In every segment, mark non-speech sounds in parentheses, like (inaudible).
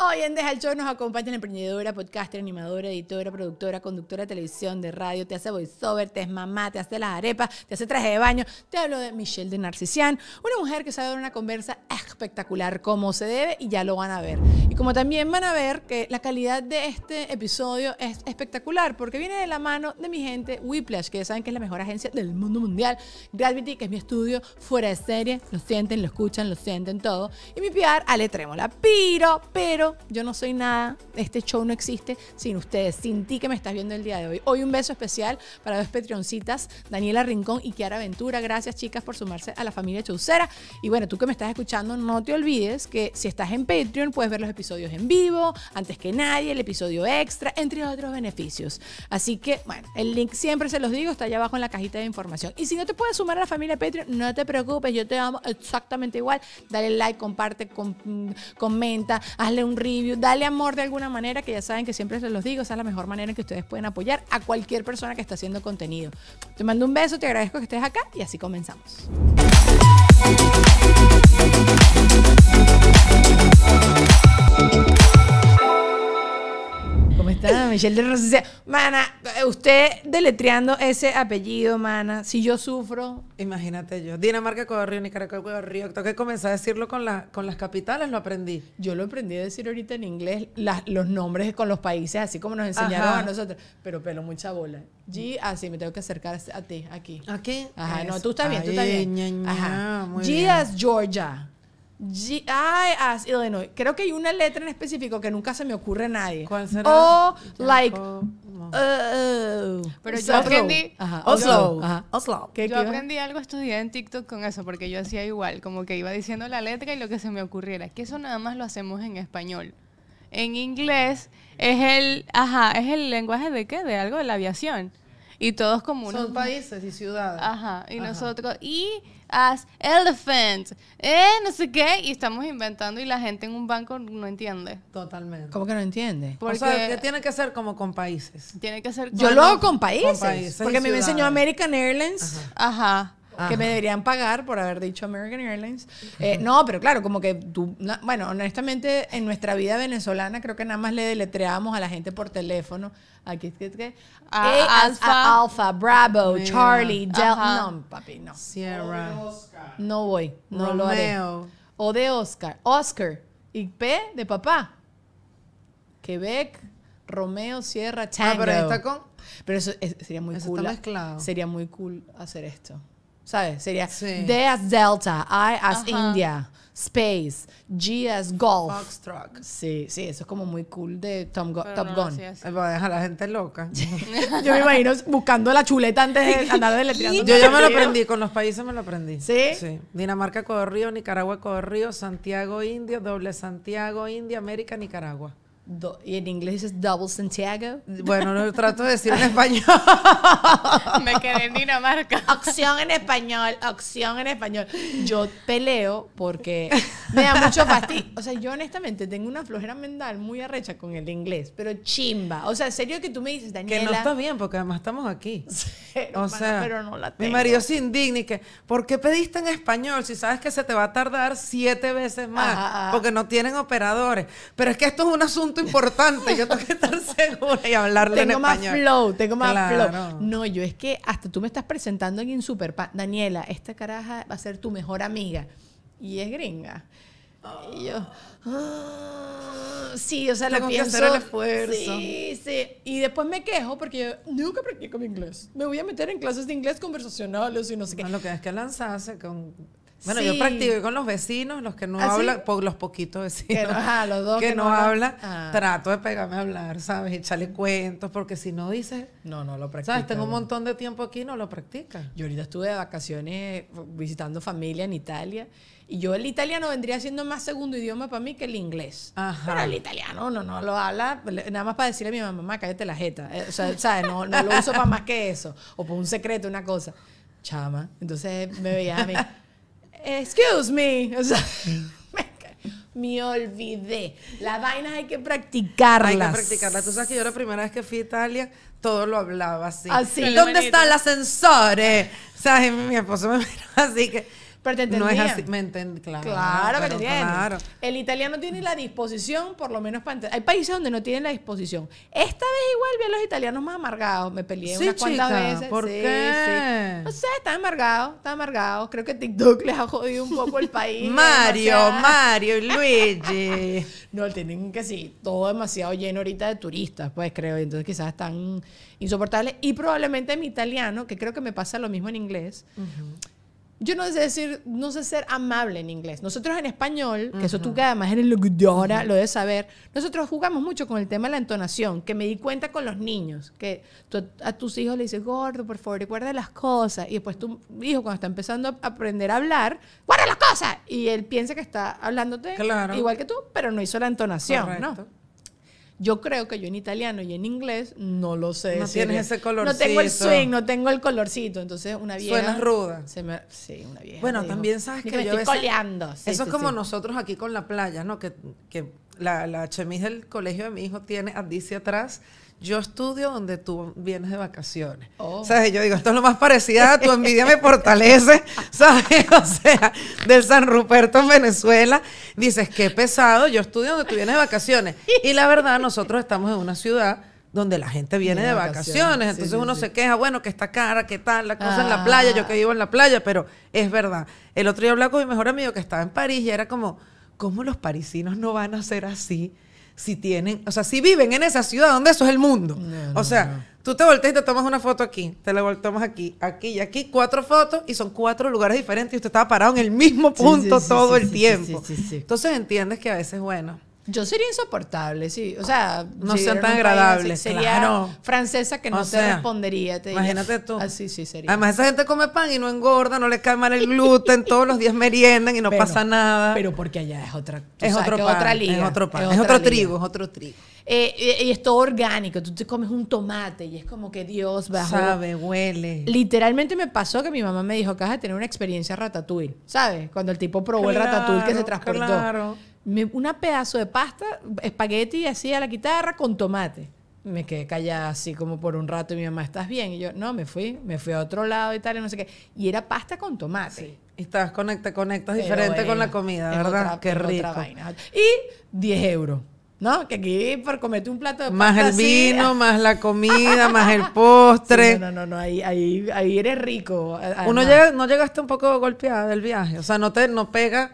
Hoy en Deja el Show nos acompaña la emprendedora, podcaster, animadora, editora, productora, conductora de televisión, de radio, te hace voiceover, te es mamá, te hace las arepas, te hace traje de baño. Te hablo de Michelle de Narcisian, una mujer que sabe dar una conversa espectacular como se debe y ya lo van a ver. Y como también van a ver que la calidad de este episodio es espectacular porque viene de la mano de mi gente Whiplash, que ya saben que es la mejor agencia del mundo mundial, Gravity, que es mi estudio fuera de serie, lo sienten, lo escuchan, lo sienten todo, y mi PR Ale Trémola. piro, pero yo, no soy nada, este show no existe sin ustedes, sin ti que me estás viendo el día de hoy. Hoy un beso especial para dos Patreoncitas, Daniela Rincón y Kiara Ventura. Gracias chicas por sumarse a la familia Chaucera. Y bueno, tú que me estás escuchando, no te olvides que si estás en Patreon puedes ver los episodios en vivo, antes que nadie, el episodio extra, entre otros beneficios. Así que, bueno, el link siempre se los digo, está allá abajo en la cajita de información. Y si no te puedes sumar a la familia Patreon, no te preocupes, yo te amo exactamente igual. Dale like, comparte, comenta, hazle un review, dale amor de alguna manera, que ya saben que siempre se los digo, esa es la mejor manera en que ustedes pueden apoyar a cualquier persona que está haciendo contenido. Te mando un beso, te agradezco que estés acá y así comenzamos. ¿Cómo está? Michelle de Rosas mana, usted deletreando ese apellido, mana, si yo sufro, imagínate yo. Dinamarca, Río, Nicaragua, Ecuador, Río. Tengo que comenzar a decirlo con, la, con las capitales, lo aprendí. Yo lo aprendí a decir ahorita en inglés, los nombres con los países, así como nos enseñaron a nosotros. Pero pelo mucha bola. G, así, ah, me tengo que acercar a ti, aquí. ¿Aquí? Ajá, no, tú estás bien, tú estás bien. Ajá. G Georgia. G as Creo que hay una letra en específico que nunca se me ocurre a nadie. ¿Cuál O like uh, uh, pero yo aprendí Oslo, Oslo. yo aprendí algo estudié en TikTok con eso porque yo hacía igual como que iba diciendo la letra y lo que se me ocurriera que eso nada más lo hacemos en español en inglés es el ajá es el lenguaje de qué de algo de la aviación y todos como unos... Son países y ciudades. Ajá, y nosotros, y as elephant, eh, no sé qué, y estamos inventando y la gente en un banco no entiende. Totalmente. ¿Cómo que no entiende? Porque o sea, tiene que ser como con países. Tiene que ser Yo lo hago con países, porque me enseñó American Airlines. Ajá que me deberían pagar por haber dicho American Airlines. Eh, no, pero claro, como que tú, bueno, honestamente, en nuestra vida venezolana creo que nada más le deletreamos a la gente por teléfono. Aquí, ¿qué a, alfa, Bravo, Charlie, no, papi, no. Sierra. No voy, no lo haré. O de Oscar, Oscar y P de papá. Quebec, Romeo, Sierra, ah, Tango. pero está con pero eso sería muy cool. mezclado. Sería muy cool hacer esto. ¿sabes? Sería D as Delta, I as India, Space, G as Golf. truck. Sí, sí, eso es como muy cool de Top Gun. Va a dejar a la gente loca. (laughs) yo me imagino buscando la chuleta antes de (laughs) andar deletreando. yo ya me lo aprendí, con los países me lo aprendí. ¿Sí? Sí. Dinamarca, Ecuador Río, Nicaragua, Ecuador Río, Santiago, India, doble Santiago, India, América, Nicaragua y en inglés es Double Santiago. Bueno, no trato de decir en español. (laughs) Me quedé en Dinamarca. Opción en español, opción en español. Yo peleo porque (laughs) me da mucho fastidio. O sea, yo honestamente tengo una flojera mental muy arrecha con el inglés, pero chimba. O sea, en serio que tú me dices, Daniela. Que no está bien porque además estamos aquí. (laughs) o sea, Mi marido se indigna y que, ¿por qué pediste en español si sabes que se te va a tardar siete veces más? Porque no tienen operadores. Pero es que esto es un asunto importante, yo tengo que estar (laughs) segura y hablarle tengo en español. Tengo más flow, tengo más flow. No, yo es que hasta tú me estás presentando en super Daniela, esta caraja va a ser tu mejor amiga y es gringa. Y yo, ah, sí, o sea, la lo pienso. Sí, sí. Y después me quejo porque yo nunca practico mi inglés. Me voy a meter en clases de inglés conversacionales y no sé qué. No, lo que es que lanzarse con bueno, yo practico con los vecinos, los que no ¿Ah, hablan, por los poquitos vecinos que no, ajá, los (laughs) que, no, hablan, ah. trato de pegarme a hablar, ¿sabes? Echarle cuentos, porque si no dices... No, no lo practico ¿Sabes? Tengo un montón de tiempo aquí y no lo practica. Yo ahorita estuve de vacaciones eh, visitando familia en Italia y yo el italiano vendría siendo más segundo idioma para mí que el inglés. Pero el italiano no, no lo habla, nada más para decirle a mi mamá, cállate la jeta. Eh, o sea, (laughs) ¿sabes? No, no lo uso para más que eso. O por un secreto, una cosa. Chama. Entonces me veía a mí excuse me. (laughs) me olvidé. Las vainas hay que practicarlas. Hay que practicarlas. Tú sabes que yo la primera vez que fui a Italia, todo lo hablaba así. así. ¿Dónde está el ascensor? (laughs) O sea, mi esposo me miró así que no es así, me entendí, claro. Claro, pero, claro. El italiano tiene la disposición, por lo menos para Hay países donde no tienen la disposición. Esta vez igual vi a los italianos más amargados. Me peleé unas cuantas veces. ¿Por sí, qué? No sé, están amargados, están amargados. Creo que TikTok (laughs) les ha jodido un poco el país. Mario, Mario y Luigi. (laughs) no, tienen que sí, todo demasiado lleno ahorita de turistas, pues creo. Entonces quizás están insoportables. Y probablemente mi italiano, que creo que me pasa lo mismo en inglés. Yo no sé decir, no sé ser amable en inglés. Nosotros en español, que eso tú que además eres lo uh lo debes saber, nosotros jugamos mucho con el tema de la entonación, que me di cuenta con los niños, que a tus hijos le dices, gordo, por favor, guarda las cosas. Y después tu hijo, cuando está empezando a aprender a hablar, guarda las cosas. Y él piensa que está hablándote igual que tú, pero no hizo la entonación, ¿no? Yo creo que yo en italiano y en inglés no lo sé. No tienes ese colorcito. No tengo el swing, no tengo el colorcito. Entonces, una vieja. Suena ruda. Se me, sí, una vieja. Bueno, también sabes que yo. estoy coleando. eso es como nosotros aquí con la playa, ¿no? Que, la, la chemise del colegio de mi hijo tiene a Dice atrás yo estudio donde tú vienes de vacaciones. Oh. ¿Sabes? Yo digo, esto es lo más parecido a tu envidia me fortalece, (laughs) ¿sabes? (laughs) O sea, del San Ruperto en Venezuela. Dices, qué pesado, yo estudio donde tú vienes de vacaciones. Y la verdad, nosotros estamos en una ciudad donde la gente viene de, vacaciones, entonces uno se queja, bueno, que está cara, que tal, la cosa en la ah. playa, yo que vivo en la playa, pero es verdad. El otro día hablaba con mi mejor amigo que estaba en París y era como, ¿cómo los parisinos no van a ser así? si tienen, o sea, si viven en esa ciudad donde eso es el mundo. o sea, tú te volteas y te tomas una foto aquí, te la volteamos aquí, aquí y aquí, cuatro fotos y son cuatro lugares diferentes y usted estaba parado en el mismo punto todo el tiempo. Entonces entiendes que a veces, bueno, yo sería insoportable, sí. O sea, no sea tan agradable Sería francesa que no se te respondería. Te imagínate tú. Así sí sería. Además, esa gente come pan y no engorda, no le cae mal el gluten, todos los días meriendan y no pasa nada. Pero porque allá es otra es, otra liga, es otro trigo, es otro trigo. Eh, eh, y es todo orgánico. Tú te comes un tomate y es como que Dios bajó. Sabe, huele. Literalmente me pasó que mi mamá me dijo que vas a tener una experiencia ratatouille, ¿sabes? Cuando el tipo probó el ratatouille que se transportó. Claro una pedazo de pasta, espagueti así a la guitarra con tomate. Me quedé callada así como por un rato y mi mamá, ¿estás bien? Y yo, no, me fui, me fui a otro lado y tal, no sé qué. Y era pasta con tomate. Y estás conecta, conectas diferente con la comida, ¿verdad? qué rico. Y 10 euros. ¿no? Que aquí por comerte un plato de pasta Más el vino, ah. más la comida, (laughs) más el postre. no, no, no, ahí, eres rico. Uno llega, no llegaste un poco golpeada del viaje, o sea, no te no pega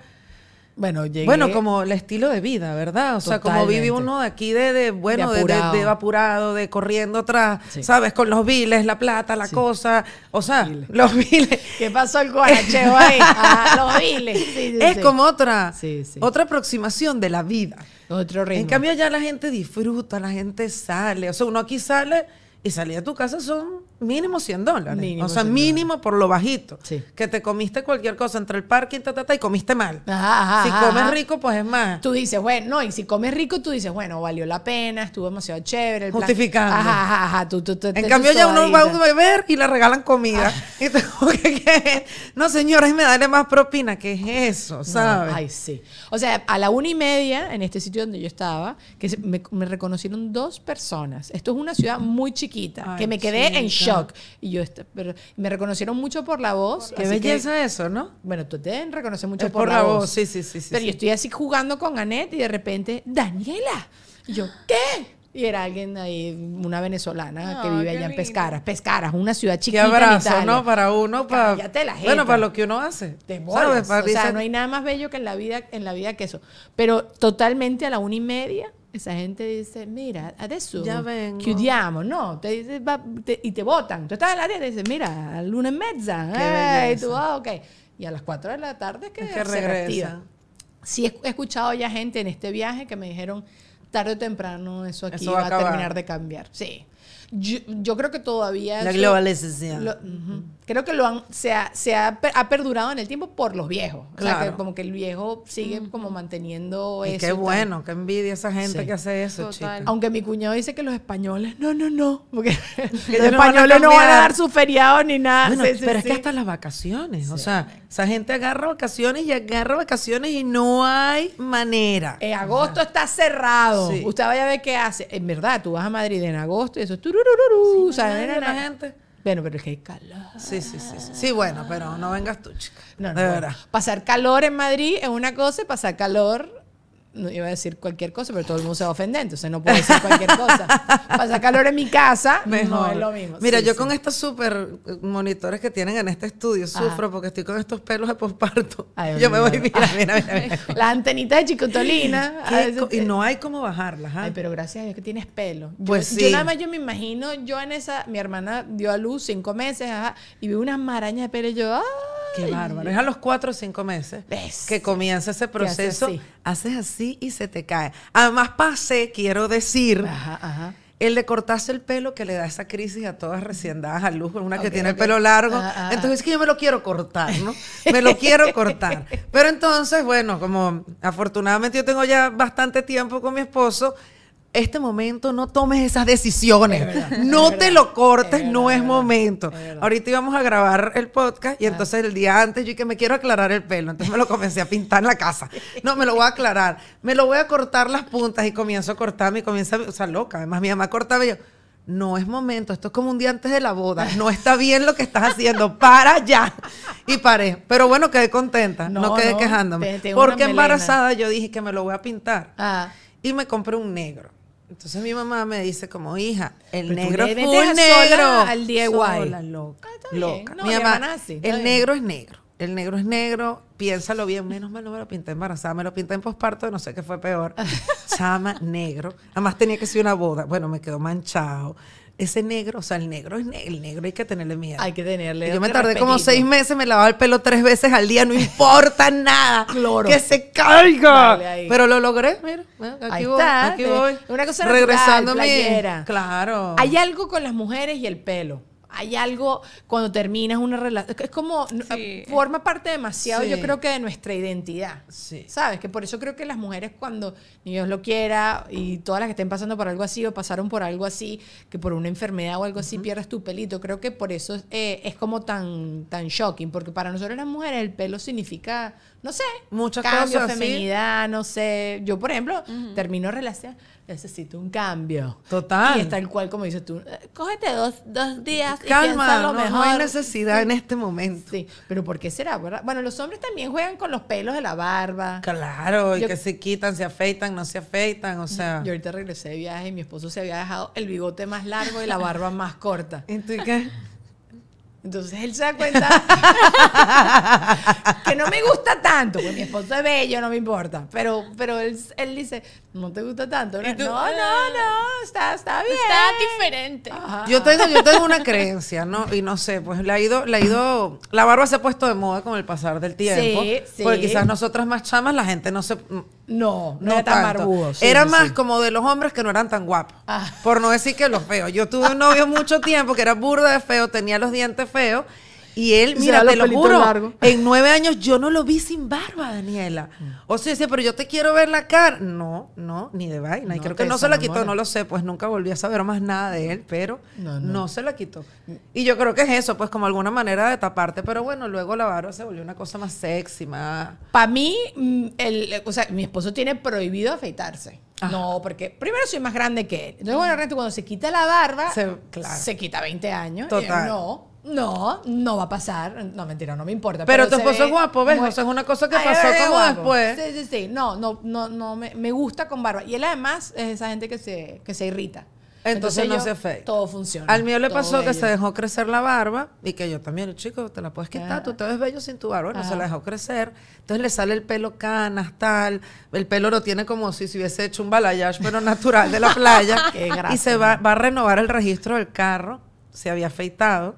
bueno, como el estilo de vida, ¿verdad? O sea, como vive uno de aquí de, bueno, de apurado. De, corriendo atrás, ¿sabes? Con los viles, la plata, la cosa. O sea, los viles. (laughs) ¿Qué pasó el guaracheo ahí? (laughs) Ah, los viles. es como otra, otra aproximación de la vida. Otro ritmo. En cambio, ya la gente disfruta, la gente sale. O sea, uno aquí sale y salir a tu casa son mínimo 100 dólares. o sea, mínimo por lo bajito. Que te comiste cualquier cosa entre el parking ta, ta, y comiste mal. si comes rico, pues es más. Tú dices, bueno, no, y si comes rico, tú dices, bueno, valió la pena, estuvo demasiado chévere. Justificando. en cambio, ya uno va a beber y le regalan comida. Ah. (laughs) Y tengo que, no, señores, me dale más propina. que es eso? ¿Sabes? ay, sí. O sea, a la una y media, en este sitio donde yo estaba, que me, reconocieron dos personas. Esto es una ciudad muy chiquita, que me quedé en shock. Y yo este, me reconocieron mucho por la voz. Qué belleza eso, ¿no? Bueno, tú te reconoces mucho por, la, voz. Sí, sí, sí. Pero yo estoy así jugando con Annette y de repente, Daniela. Y yo, ¿qué? Y era alguien ahí, una venezolana que vive allá en Pescaras. Pescaras, una ciudad chiquita. Qué abrazo, ¿no? Para uno, para. bueno, para lo que uno hace. o sea, no hay nada más bello que en la vida, en la vida que eso. Pero totalmente a la una y media esa gente dice, mira, adesso ya vengo. no, y te votan. Tú estás en la área y dices, mira, a lunes y mezza. y tú, ah, Y a las 4 de la tarde que, es que Sí, he escuchado ya gente en este viaje que me dijeron, tarde o temprano eso aquí va, a, terminar de cambiar. Sí yo, creo que todavía... La globalización. Creo que lo han, se, ha, se ha, perdurado en el tiempo por los viejos. Claro. como que el viejo sigue como manteniendo y Qué bueno, qué envidia esa gente que hace eso, Aunque mi cuñado dice que los españoles, no, no, no. Porque (laughs) los españoles no van a dar su feriado ni nada. pero es que hasta las vacaciones. O sea, esa gente agarra vacaciones y agarra vacaciones y no hay manera. En agosto está cerrado. Usted vaya a ver qué hace. En verdad, tú vas a Madrid en agosto y eso es o sea, gente. Bueno, pero es que hay calor. Sí, sí, sí, sí. bueno, pero no vengas tú, chica. No, De verdad. Pasar calor en Madrid es una cosa y pasar calor no iba a decir cualquier cosa, pero todo el mundo se va ofendente, o no puedo decir cualquier cosa. Pasa calor en mi casa, mejor. No es lo mismo. Mira, yo con estos super monitores que tienen en este estudio sufro porque estoy con estos pelos de posparto. Yo me voy, mira, mira, Las antenitas de chicotolina. (laughs) Y no hay cómo bajarlas. ¿ah? pero gracias a Dios que tienes pelo. Pues sí. Yo nada más yo me imagino, yo en esa, mi hermana dio a luz cinco meses, y vi unas marañas de pelo y yo, ¡ah! Qué bárbaro. Es a los cuatro o cinco meses que comienza ese proceso. Haces así y se te cae. Además, pasé, quiero decir. El de cortarse el pelo que le da esa crisis a todas recién dadas a luz, una que tiene el pelo largo. Ah, ah, ah. entonces es que yo me lo quiero cortar, ¿no? (laughs) Me lo quiero cortar. Pero entonces, bueno, como afortunadamente yo tengo ya bastante tiempo con mi esposo, este momento no tomes esas decisiones. no te lo cortes, no es momento. Ahorita íbamos a grabar el podcast y ah. entonces el día antes yo dije que me quiero aclarar el pelo. Entonces me lo comencé a pintar en la casa. No, me lo voy a aclarar. Me lo voy a cortar las puntas y comienzo a cortarme y comienzo a... O sea, loca. Además, mi mamá cortaba y yo... No es momento, esto es como un día antes de la boda. No está bien lo que estás haciendo. Para ya. Y paré. Pero bueno, quedé contenta. No, quedé quejándome. porque embarazada yo dije que me lo voy a pintar. Ah. Y me compré un negro. Entonces mi mamá me dice como hija, el negro es negro. Al día igual loca. Ah, loca. mi mamá, el negro es negro. El negro es negro, piénsalo bien, menos mal no me lo pinté embarazada, me lo pinté en posparto, no sé qué fue peor. (laughs) Chama negro. Además tenía que ser una boda. Bueno, me quedó manchado ese negro, o sea, el negro es negro, el negro hay que tenerle miedo. Hay que tenerle. miedo yo me tardé como seis meses, me lavaba el pelo tres veces al día, no (laughs) importa nada. Cloro. Que se caiga. Pero lo logré, mira. aquí voy, aquí voy. Una cosa Regresando Claro. Hay algo con las mujeres y el pelo hay algo cuando terminas una relación. Es como, forma parte demasiado, yo creo que de nuestra identidad. ¿Sabes? Que por eso creo que las mujeres, cuando ni Dios lo quiera, y todas las que estén pasando por algo así o pasaron por algo así, que por una enfermedad o algo así pierdas tu pelito, creo que por eso eh, es como tan, tan shocking, porque para nosotros las mujeres el pelo significa no sé, muchos cambio, de feminidad, no sé. Yo, por ejemplo, termino relación, necesito un cambio. Total. Y es tal cual como dices tú, eh, cógete dos, días y lo mejor. necesidad en este momento. Sí, pero ¿por qué será? ¿verdad? Bueno, los hombres también juegan con los pelos de la barba. Claro, y que se quitan, se afeitan, no se afeitan, o sea. Yo ahorita regresé de viaje y mi esposo se había dejado el bigote más largo y la barba más corta. ¿Y qué? (laughs) Entonces él se da cuenta (laughs) que no me gusta tanto, porque mi esposo es bello, no me importa. Pero, pero él, dice, no te gusta tanto. no, no, no, ah. está, bien. Está diferente. Yo tengo, yo tengo una creencia, ¿no? Y no sé, pues le ha ido, le ha ido, la barba se ha puesto de moda con el pasar del tiempo. Sí, sí. Porque quizás nosotras más chamas, la gente no se no, no, era tan barbudo. era más como de los hombres que no eran tan guapos. Ah. Por no decir que los feos. Yo tuve un novio mucho tiempo que era burda de feo, tenía los dientes feos y él, mira, te lo juro, en nueve años yo no lo vi sin barba, Daniela. Mm. O sea, decía, pero yo te quiero ver la cara. No, no, ni de vaina. y creo que no se la quitó, no lo sé, pues nunca volví a saber más nada de él, pero no, se la quitó. Y yo creo que es eso, pues como alguna manera de taparte, pero bueno, luego la barba se volvió una cosa más sexy, más... Para mí, mm, el, o sea, mi esposo tiene prohibido afeitarse. Ah. No, porque primero soy más grande que él. Entonces, bueno, realmente cuando se quita la barba, se, quita 20 años. Total. Y no. No, no va a pasar. No, mentira, no me importa. Pero, tu esposo es guapo, ¿ves? es una cosa que pasó como después. Sí, sí, sí. No, no, no, me, gusta con barba. Y él además es esa gente que se, que se irrita. Entonces, no se fake. Todo funciona. Al mío le pasó que se dejó crecer la barba y que yo también, chico, te la puedes quitar, tú te ves bello sin tu barba. no se la dejó crecer. Entonces le sale el pelo canas, tal. El pelo lo tiene como si se hubiese hecho un balayage, pero natural de la (laughs) playa. Qué y se va, va a renovar el registro del carro. Se había afeitado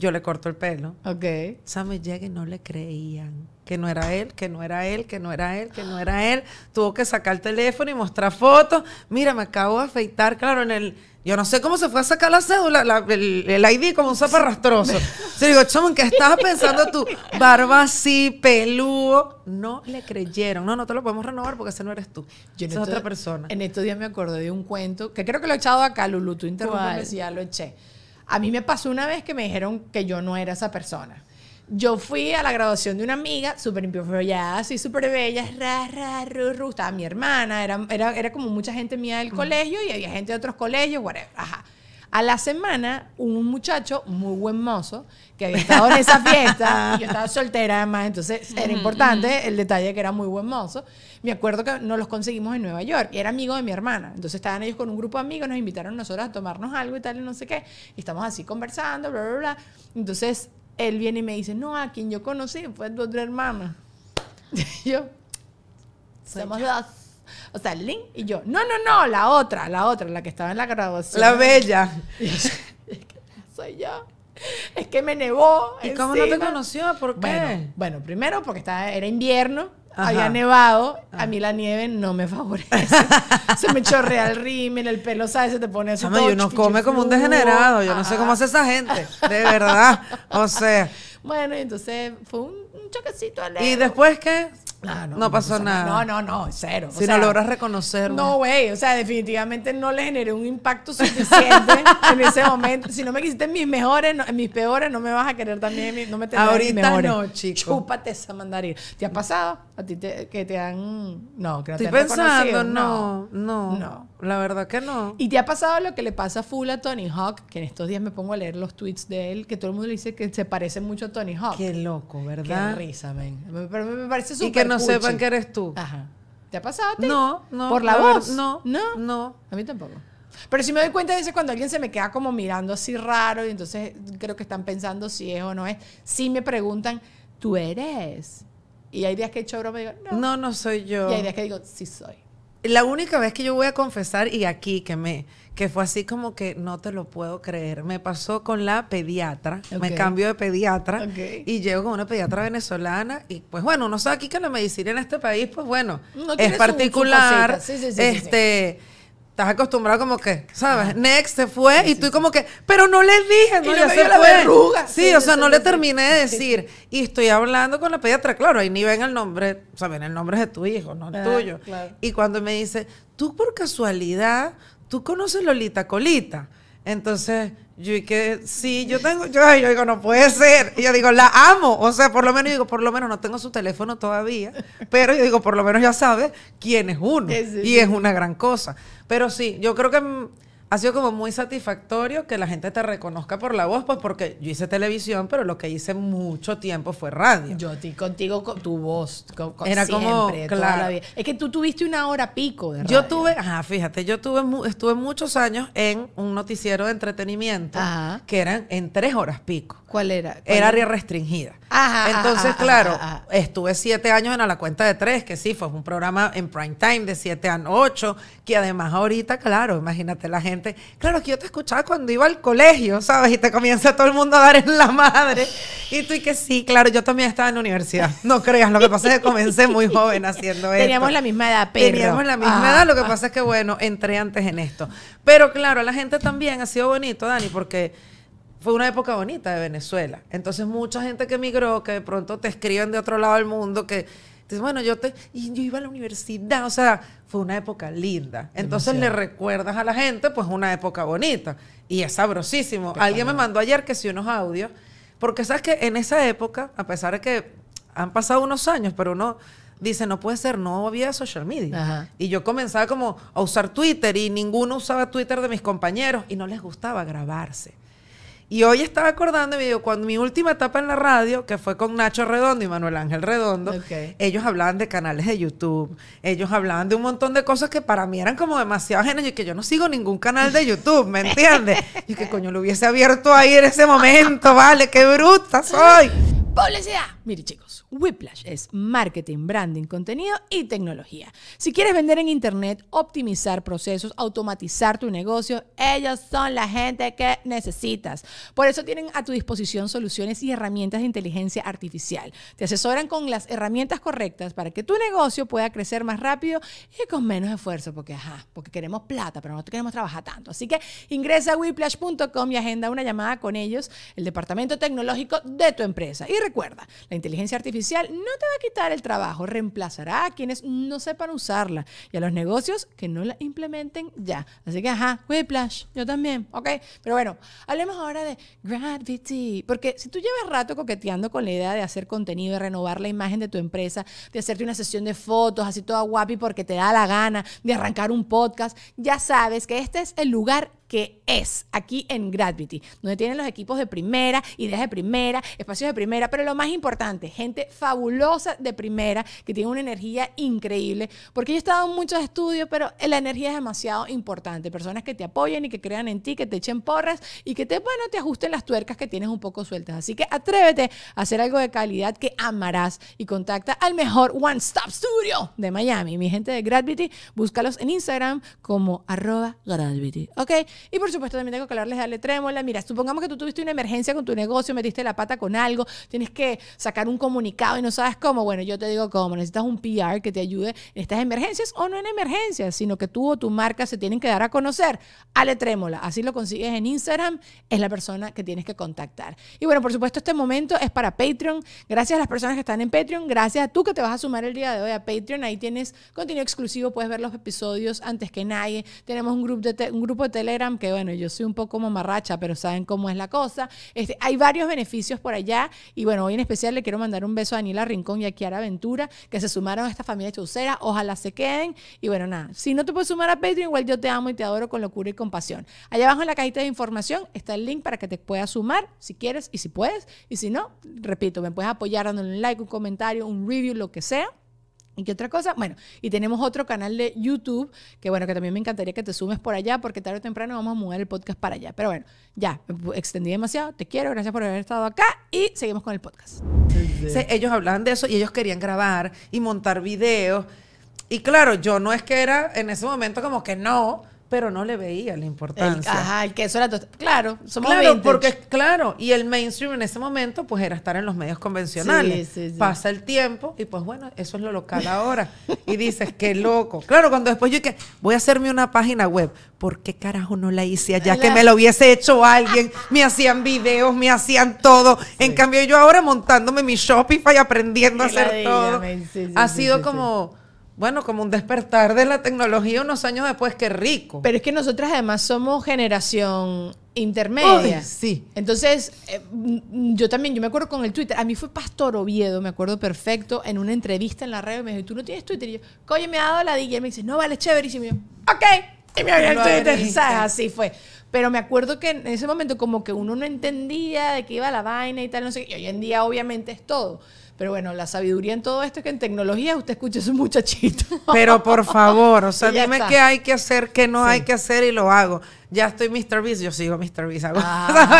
yo le corto el pelo. Ok. Samuel y no le creían. Que no era él, que no era él, que no era él, que no era él. Tuvo que sacar el teléfono y mostrar fotos. Mira, me acabo de afeitar, claro, en el. Yo no sé cómo se fue a sacar la cédula, la, el, ID como un zaparrastroso. rastroso. Yo digo, chamo, ¿qué estabas pensando tú? Barba así, peludo. No le creyeron. No, no te lo podemos renovar porque ese no eres tú. Yo es otra persona. En estos días me acordé de un cuento que creo que lo he echado acá, Lulu. Tú interrumpes y ya lo eché a mí me pasó una vez que me dijeron que yo no era esa persona. Yo fui a la graduación de una amiga, súper impiofollada, así súper bella, ra, Estaba mi hermana, era, era como mucha gente mía del colegio y había gente de otros colegios, whatever. Ajá. A la semana, un muchacho, muy buen mozo, que había estado en esa fiesta, y (laughs) yo estaba soltera además, entonces era importante el detalle que era muy buen mozo. Me acuerdo que no los conseguimos en Nueva York, y era amigo de mi hermana. Entonces estaban ellos con un grupo de amigos, nos invitaron a nosotros a tomarnos algo y tal, y no sé qué. Y estamos así conversando, bla, bla, bla. Entonces él viene y me dice, no, a quien yo conocí fue tu otra hermana. (laughs) Y yo, somos dos. O sea, link y yo. No, no, no, la otra, la otra, la que estaba en la graduación. La bella. (laughs) Soy yo. Es que me nevó. ¿Y cómo no te conoció? ¿Por qué? Bueno, primero porque estaba, era invierno. había nevado, a ah. mí la nieve no me favorece. (laughs) se me chorrea el rímel, el pelo, ¿sabes? Se te pone eso. y uno come como un degenerado. Yo no sé cómo hace esa gente, de verdad. O sea. (laughs) Bueno, entonces fue un, choquecito ¿Y después qué? Ah, no, pasó nada. No, no, no, cero. Si no logras reconocerlo. No, güey, o sea, definitivamente no le generé un impacto suficiente en ese momento. Si no me quisiste en mis mejores, en mis peores, no me vas a querer también, no me Ahorita no, chico. Chúpate esa mandarina. ¿Te ha pasado? ¿A ti que te han...? No, que no Estoy te pensando, no, no. No la verdad que no. ¿Y te ha pasado lo que le pasa full a Tony Hawk? Que en estos días me pongo a leer los tweets de él, que todo el mundo le dice que se parece mucho a Tony Hawk. Qué loco, ¿verdad? Qué risa, men. Pero me parece súper Y que no sepan que eres tú. Ajá. ¿Te ha pasado a ti? No, no. ¿Por la voz? no, no. No. A mí tampoco. Pero si me doy cuenta a veces cuando alguien se me queda como mirando así raro y entonces creo que están pensando si es o no es. Si me preguntan, ¿tú eres? Y hay días que he hecho broma y digo, no. No, no soy yo. Y hay días que digo, sí soy la única vez que yo voy a confesar, y aquí que me, que fue así como que no te lo puedo creer. Me pasó con la pediatra, me cambio de pediatra y llego con una pediatra venezolana y pues bueno, no sabe aquí que la medicina en este país, pues bueno, es particular. Este, estás acostumbrado como que, ¿sabes? Next se fue y tú como que, pero no le dije, no, le dije la Verruga. Sí, o sea, no le terminé de (laughs) decir. Y estoy hablando con la pediatra, claro, ahí ni ven el nombre, o sea, ven el nombre de tu hijo, no el ah, tuyo. Y cuando me dice, tú por casualidad, tú conoces Lolita Colita. Entonces, yo que sí, yo tengo, yo, digo, no puede ser. Y yo digo, la amo. O sea, por lo menos, digo, por lo menos no tengo su teléfono todavía, pero yo digo, por lo menos ya sabe quién es uno. y es una gran cosa. Pero sí, yo creo que mm, ha sido como muy satisfactorio que la gente te reconozca por la voz, pues porque yo hice televisión, pero lo que hice mucho tiempo fue radio. Yo contigo con tu voz. Era siempre, como, claro. Es que tú tuviste una hora pico de radio. Yo tuve, fíjate, yo tuve, estuve muchos años en un noticiero de entretenimiento que eran en tres horas pico. ¿Cuál era? era área restringida. Entonces, claro, estuve siete años en A la Cuenta de Tres, que sí, fue un programa en prime time de siete a ocho, que además ahorita, claro, imagínate la gente, claro, que yo te escuchaba cuando iba al colegio, ¿sabes? Y te comienza todo el mundo a dar en la madre. Y tú y que sí, claro, yo también estaba en la universidad. No creas, lo que pasa es que comencé muy joven haciendo esto. Teníamos la misma edad, pero... Teníamos la misma edad, lo que pasa es que, bueno, entré antes en esto. Pero claro, la gente también ha sido bonito, Dani, porque fue una época bonita de Venezuela. Entonces, mucha gente que emigró, que de pronto te escriben de otro lado del mundo, que dices, bueno, yo, te, y yo iba a la universidad, o sea, fue una época linda. Entonces le recuerdas a la gente, pues, una época bonita. Y es sabrosísimo. Alguien me mandó ayer que sí unos audios, porque sabes que en esa época, a pesar de que han pasado unos años, pero uno dice, no puede ser, no había social media. Y yo comenzaba como a usar Twitter y ninguno usaba Twitter de mis compañeros y no les gustaba grabarse. Y hoy estaba acordando, me digo, cuando mi última etapa en la radio, que fue con Nacho Redondo y Manuel Ángel Redondo, ellos hablaban de canales de YouTube, ellos hablaban de un montón de cosas que para mí eran como demasiado ajenas y que yo no sigo ningún canal de YouTube, ¿me entiendes? (laughs) y que coño lo hubiese abierto ahí en ese momento, vale, qué bruta soy. Publicidad. Mire chicos, Whiplash es marketing, branding, contenido y tecnología. Si quieres vender en Internet, optimizar procesos, automatizar tu negocio, ellos son la gente que necesitas. Por eso tienen a tu disposición soluciones y herramientas de inteligencia artificial. Te asesoran con las herramientas correctas para que tu negocio pueda crecer más rápido y con menos esfuerzo, porque ajá, porque queremos plata, pero no queremos trabajar tanto. Así que ingresa a whiplash.com y agenda una llamada con ellos, el departamento tecnológico de tu empresa. Y recuerda, la inteligencia artificial no te va a quitar el trabajo, reemplazará a quienes no sepan usarla y a los negocios que no la implementen ya. Así que, ajá, Whiplash, yo también, ¿ok? Pero bueno, hablemos ahora de Gravity, porque si tú llevas rato coqueteando con la idea de hacer contenido, de renovar la imagen de tu empresa, de hacerte una sesión de fotos así toda guapi porque te da la gana, de arrancar un podcast, ya sabes que este es el lugar que es aquí en Gravity, donde tienen los equipos de primera, ideas de primera, espacios de primera, pero lo más importante gente fabulosa de primera, que tiene una energía increíble, porque yo he estado en muchos estudios, pero la energía es demasiado importante. Personas que te apoyen y que crean en ti, que te echen porras y que te, bueno, te ajusten las tuercas que tienes un poco sueltas. Así que atrévete a hacer algo de calidad que amarás y contacta al mejor One Stop Studio de Miami. Mi gente de Gravity, búscalos en Instagram como arroba Gravity. ¿Ok? Y por supuesto también tengo que hablarles de darle trémola. Mira, supongamos que tú tuviste una emergencia con tu negocio, metiste la pata con algo, tienes que sacar un comunicado y no sabes cómo, bueno, yo te digo cómo, necesitas un PR que te ayude en estas emergencias o no en emergencias, sino que tú o tu marca se tienen que dar a conocer. Ale Trémola, así lo consigues en Instagram, es la persona que tienes que contactar. Y bueno, por supuesto, este momento es para Patreon. Gracias a las personas que están en Patreon, gracias a tú que te vas a sumar el día de hoy a Patreon, ahí tienes contenido exclusivo, puedes ver los episodios antes que nadie. Tenemos un grupo de, un grupo de Telegram que, bueno, yo soy un poco mamarracha, pero saben cómo es la cosa. Este, hay varios beneficios por allá y bueno, hoy en especial quiero mandar un beso a Daniela Rincón y a Kiara Ventura, que se sumaron a esta familia chaucera. Ojalá se queden. Y bueno, nada, si no te puedes sumar a Patreon, igual yo te amo y te adoro con locura y compasión. Allá abajo en la cajita de información está el link para que te puedas sumar si quieres y si puedes. Y si no, repito, me puedes apoyar dándole un like, un comentario, un review, lo que sea. ¿Y qué otra cosa? Bueno, y tenemos otro canal de YouTube, que bueno, que también me encantaría que te sumes por allá, porque tarde o temprano vamos a mudar el podcast para allá. Pero bueno, ya, me extendí demasiado, te quiero, gracias por haber estado acá y seguimos con el podcast. ellos hablaban de eso y ellos querían grabar y montar videos. Y claro, yo no es que era en ese momento como que no, pero no le veía la importancia. ajá, el eso era todo. Claro, somos Claro, porque porque claro, y el mainstream en ese momento pues era estar en los medios convencionales. Sí, sí, sí. Pasa el tiempo y pues bueno, eso es lo local ahora. y dices, qué loco. Claro, cuando después yo que voy a hacerme una página web, ¿por qué carajo no la hice ya Que me lo hubiese hecho alguien, me hacían videos, me hacían todo. En cambio yo ahora montándome mi Shopify aprendiendo a hacer todo. ha sido como bueno, como un despertar de la tecnología unos años después, qué rico. Pero es que nosotras además somos generación intermedia. sí. Entonces, eh, mm, yo también, yo me acuerdo con el Twitter, a mí fue Pastor Oviedo, me acuerdo perfecto, en una entrevista en la radio, me dijo, ¿tú no tienes Twitter? Y yo, coño, me ha dado la DJ, y me dice, no, vale, chévere. Y ok, y me abrió el Twitter, ¿sabes? Así fue. Pero me acuerdo que en ese momento como que uno no entendía de qué iba la vaina y tal, no sé, y hoy en día obviamente es todo. Pero bueno, la sabiduría en todo esto es que en tecnología usted escucha a su muchachito. (laughs) Pero por favor, o sea, dime qué hay que hacer, qué no hay que hacer y lo hago. Ya estoy Mr. Beast, yo sigo Mr. Beast. Hago,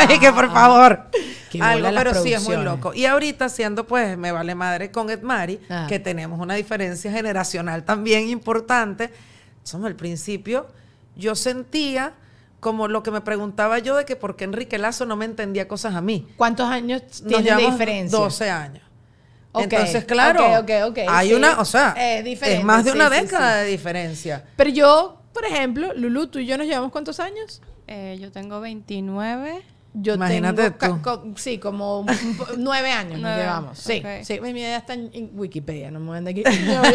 (laughs) que por ah, favor. Algo, pero sí es muy loco. Y ahorita siendo, pues, me vale madre con Edmari, ah. que tenemos una diferencia generacional también importante. Somos al principio, yo sentía como lo que me preguntaba yo de que por qué Enrique Lazo no me entendía cosas a mí. ¿Cuántos años tiene de diferencia? 12 años. Entonces, claro, hay una, o sea, es, más de una década de diferencia. Pero yo, por ejemplo, Lulu, tú y yo nos llevamos cuántos años? Eh, yo tengo 29. Yo Imagínate tengo, tú. sí, como (laughs) nueve años nos llevamos. Sí, pues Mi idea está en Wikipedia, no me van de aquí.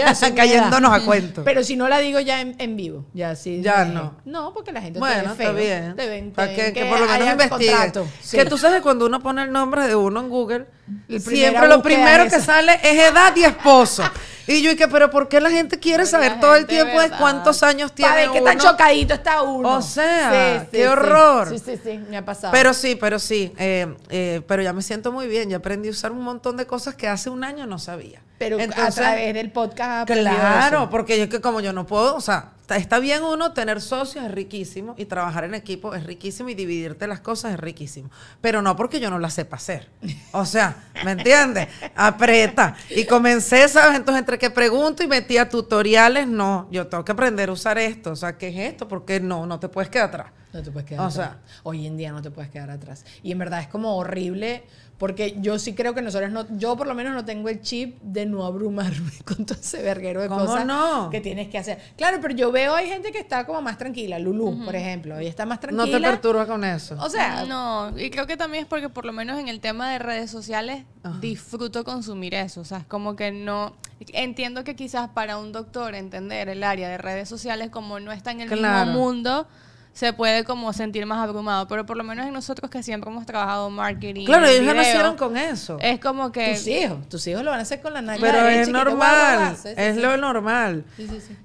(laughs) Están cayéndonos a cuento. Pero si no la digo ya en, vivo, ya sí. Ya no. No, porque la gente bueno, te ve bien. que, por lo menos investigues Que tú sabes cuando uno pone el nombre de uno en Google, siempre lo primero que sale es edad y esposo. (laughs) Y yo dije, pero ¿por qué la gente quiere saber todo el tiempo de cuántos años tiene Para ver que tan chocadito está uno. O sea, qué horror. Sí, sí, sí, me ha pasado. Pero sí, pero sí. Eh, eh, pero ya me siento muy bien. Ya aprendí a usar un montón de cosas que hace un año no sabía. Pero a través del podcast. Claro, porque yo que como yo no puedo, o sea, está, bien uno tener socios es riquísimo y trabajar en equipo es riquísimo y dividirte las cosas es riquísimo, pero no porque yo no la sepa hacer. O sea, ¿me entiendes? Aprieta. Y comencé, ¿sabes? Entonces, entre que pregunto y metía tutoriales, no, yo tengo que aprender a usar esto, o sea, ¿qué es esto? Porque no, no te puedes quedar atrás. No te puedes quedar atrás. o sea, hoy en día no te puedes quedar atrás. Y en verdad es como horrible porque yo sí creo que nosotros no, yo por lo menos no tengo el chip de no abrumarme (laughs) con todo ese verguero de cosas que tienes que hacer. Claro, pero yo veo hay gente que está como más tranquila, Lulu, por ejemplo, y está más tranquila. No te perturba con eso. O sea, no, y creo que también es porque por lo menos en el tema de redes sociales disfruto consumir eso, o sea, es como que no entiendo que quizás para un doctor entender el área de redes sociales como no está en el mismo mundo, se puede como sentir más abrumado. Pero por lo menos en nosotros que siempre hemos trabajado marketing. Claro, ellos ya nacieron con eso. Es como que. Tus hijos, tus hijos lo van a hacer con la nariz. Pero es normal, ah, es lo normal.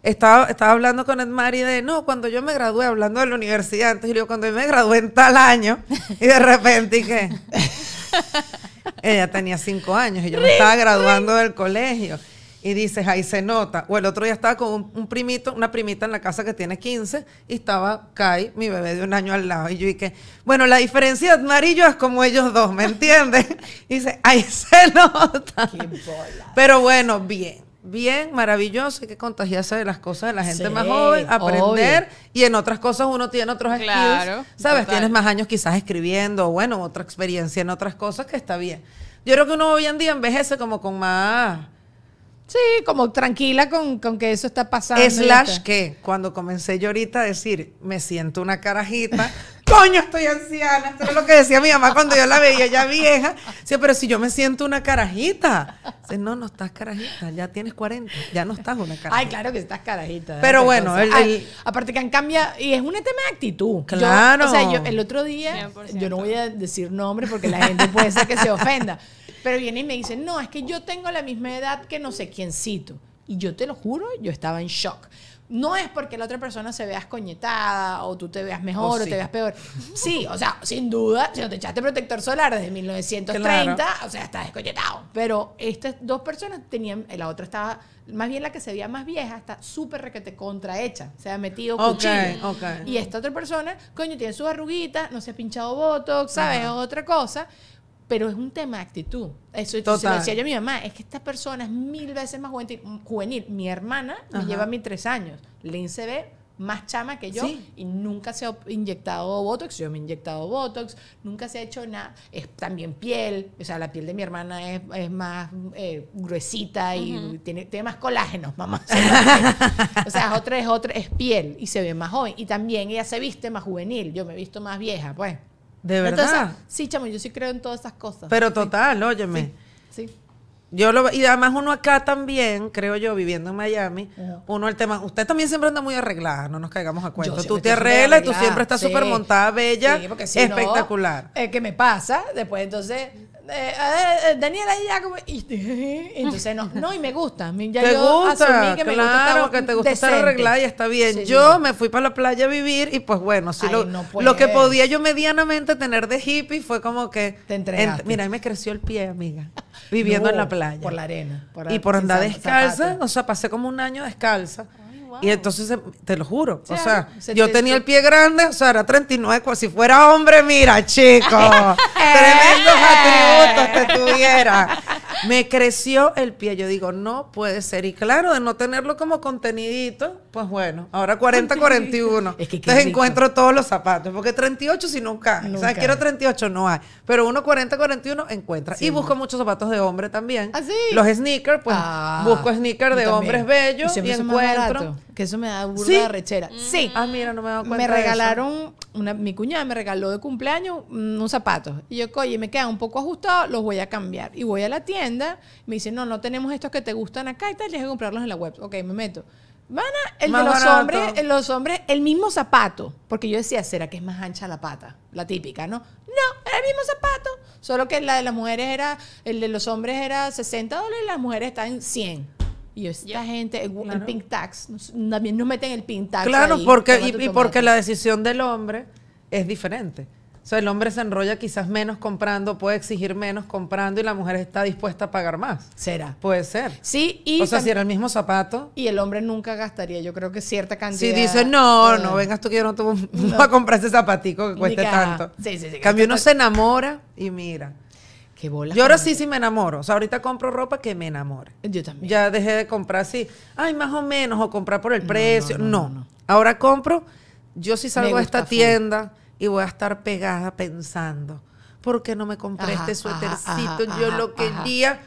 Estaba, estaba hablando con Edmari de, no, cuando yo me gradué, hablando de la universidad, entonces yo cuando yo me gradué en tal año, y de repente, ¿y (laughs) Ella tenía cinco años y yo me estaba graduando del colegio y dices, ahí se nota. O el otro día estaba con un, primito, una primita en la casa que tiene 15 y estaba Kai, mi bebé de un año al lado. Y yo dije, bueno, la diferencia de amarillo es como ellos dos, ¿me entiendes? (laughs) y dice, ahí se nota. Qué Pero bueno, bien. Bien, maravilloso, hay que contagiarse de las cosas de la gente más joven, aprender y en otras cosas uno tiene otros claro, skills, ¿sabes? Tienes más años quizás escribiendo, o bueno, otra experiencia en otras cosas que está bien. Yo creo que uno hoy en día envejece como con más Sí, como tranquila con, que eso está pasando. Slash que cuando comencé yo ahorita a decir, me siento una carajita, (laughs) coño, estoy anciana. Esto es lo que decía mi mamá cuando yo la veía ya vieja. Sí, pero si yo me siento una carajita. no, no estás carajita, ya tienes 40, ya no estás una carajita. Ay, claro que estás carajita. ¿eh? Pero bueno, ah, aparte que han cambiado, y es un tema de actitud. Claro. o sea, yo el otro día, yo no voy a decir nombre porque la gente puede ser que se ofenda. Pero viene y me dice, no, es que yo tengo la misma edad que no sé quién cito. Y yo te lo juro, yo estaba en shock. No es porque la otra persona se vea escoñetada o tú te veas mejor o, te veas peor. Sí, o sea, sin duda, si no te echaste protector solar desde 1930, o sea, estás escoñetado. Pero estas dos personas tenían, la otra estaba, más bien la que se veía más vieja, está súper requete contrahecha, se ha metido cuchillo. Y esta otra persona, coño, tiene su arruguitas, no se ha pinchado botox, ¿sabes? otra cosa pero es un tema de actitud. Eso se lo decía yo a mi mamá, es que esta persona es mil veces más juvenil. Mi hermana me lleva a mí tres años. Lynn se ve más chama que yo y nunca se ha inyectado Botox, yo me he inyectado Botox, nunca se ha hecho nada, es también piel, o sea, la piel de mi hermana es, más eh, gruesita y tiene, más colágenos, mamá. (laughs) o sea, es otra, es otra, es piel y se ve más joven y también ella se viste más juvenil, yo me he visto más vieja, pues. De verdad. sí, chamo, yo sí creo en todas esas cosas. Pero total, óyeme. Sí. Yo lo, y además uno acá también, creo yo, viviendo en Miami, uno el tema, usted también siempre anda muy arreglada, no nos caigamos a cuento. Tú te arreglas y tú siempre estás súper montada, bella, sí, si espectacular. No, eh, ¿Qué me pasa? Después entonces eh, eh, Daniela y ya (laughs) y, entonces no no y me gusta ya yo gusta? asumí que me claro, gusta que te gusta estar arreglada y está bien yo me fui para la playa a vivir y pues bueno si lo, que podía yo medianamente tener de hippie fue como que te entregaste. mira me creció el pie amiga viviendo en la playa por la arena por y por andar descalza o sea pasé como un año descalza y entonces, te lo juro, o sea, yo tenía el pie grande, o sea, era 39, si fuera hombre, mira, chico, (laughs) eh. tremendos atributos que tuviera. Me creció el pie, yo digo, no puede ser. Y claro, de no tenerlo como contenidito, pues bueno, ahora 40, 41. Entonces encuentro todos los zapatos, porque 38 si Nunca. O sea, quiero 38, no hay. Pero uno 40, 41 encuentra. Y busco muchos zapatos de hombre también. ¿Ah, Los sneakers, pues ah, busco sneakers de hombres bellos y, encuentro. que eso me da burda rechera. Mm. Sí. Ah, mira, no me he cuenta. Me regalaron, Una, mi cuñada me regaló de cumpleaños mm, un zapato, Y yo, oye, me queda un poco ajustado, los voy a cambiar. Y voy a la tienda, me dicen, no, no tenemos estos que te gustan acá y tal, voy comprarlos en la web. Ok, me meto. Mana, el de los hombres, el, los hombres, el mismo zapato. Porque yo decía, ¿será que es más ancha la pata? La típica, ¿no? No, era el mismo zapato. Solo que la de las mujeres era, el de los hombres era 60 dólares y las mujeres están en 100. Y esta gente, el, pink tax, también no meten el pink tax. Claro, porque, y porque la decisión del hombre es diferente. O sea, el hombre se enrolla quizás menos comprando, puede exigir menos comprando y la mujer está dispuesta a pagar más. Será. Puede ser. Sí, y. O sea, si era el mismo zapato. Y el hombre nunca gastaría, yo creo que cierta cantidad. Si dice, no, ah. no, vengas tú que yo no te voy (laughs) a comprar ese zapatico que cueste tanto. Sí, sí, sí. Cambio uno se enamora y mira. Qué bola. Yo ahora sí, sí me enamoro. O sea, ahorita compro ropa que me enamore. Yo también. Ya dejé de comprar así, ay, más o menos, o comprar por el precio. No, no. Ahora compro, yo sí salgo a esta tienda y voy a estar pegada pensando, ¿por qué no me compré este suétercito? Yo lo quería,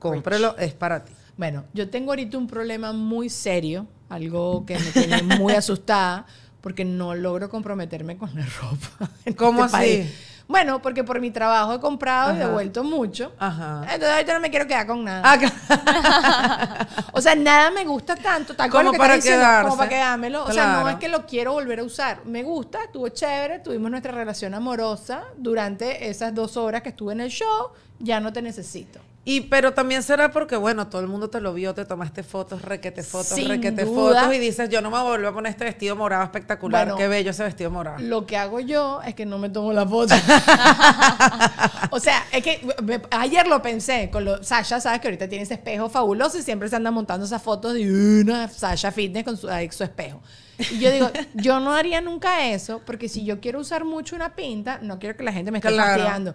cómprelo, es para ti. Bueno, yo tengo ahorita un problema muy serio, algo que me tiene muy asustada, porque no logro comprometerme con la ropa. ¿Cómo este así? Bueno, porque por mi trabajo he comprado y devuelto mucho. Ajá. Entonces ahorita no me quiero quedar con nada. Ah, (laughs) o sea, nada me gusta tanto, tal como que para diciendo, como para quedármelo. O sea, no es que lo quiero volver a usar. Me gusta, estuvo chévere, tuvimos nuestra relación amorosa durante esas dos horas que estuve en el show, ya no te necesito. Y pero también será porque, bueno, todo el mundo te lo vio, te tomaste fotos, requete fotos, requete fotos y dices, yo no me vuelvo a poner este vestido morado espectacular, qué bello ese vestido morado. Lo que hago yo es que no me tomo la foto. (laughs) o sea, es que ayer lo pensé con lo, Sasha, sabes que ahorita tiene ese espejo fabuloso y siempre se anda montando esas fotos de una Sasha Fitness con su, su espejo. Y yo digo, yo no haría nunca eso, porque si yo quiero usar mucho una pinta, no quiero que la gente me esté claro.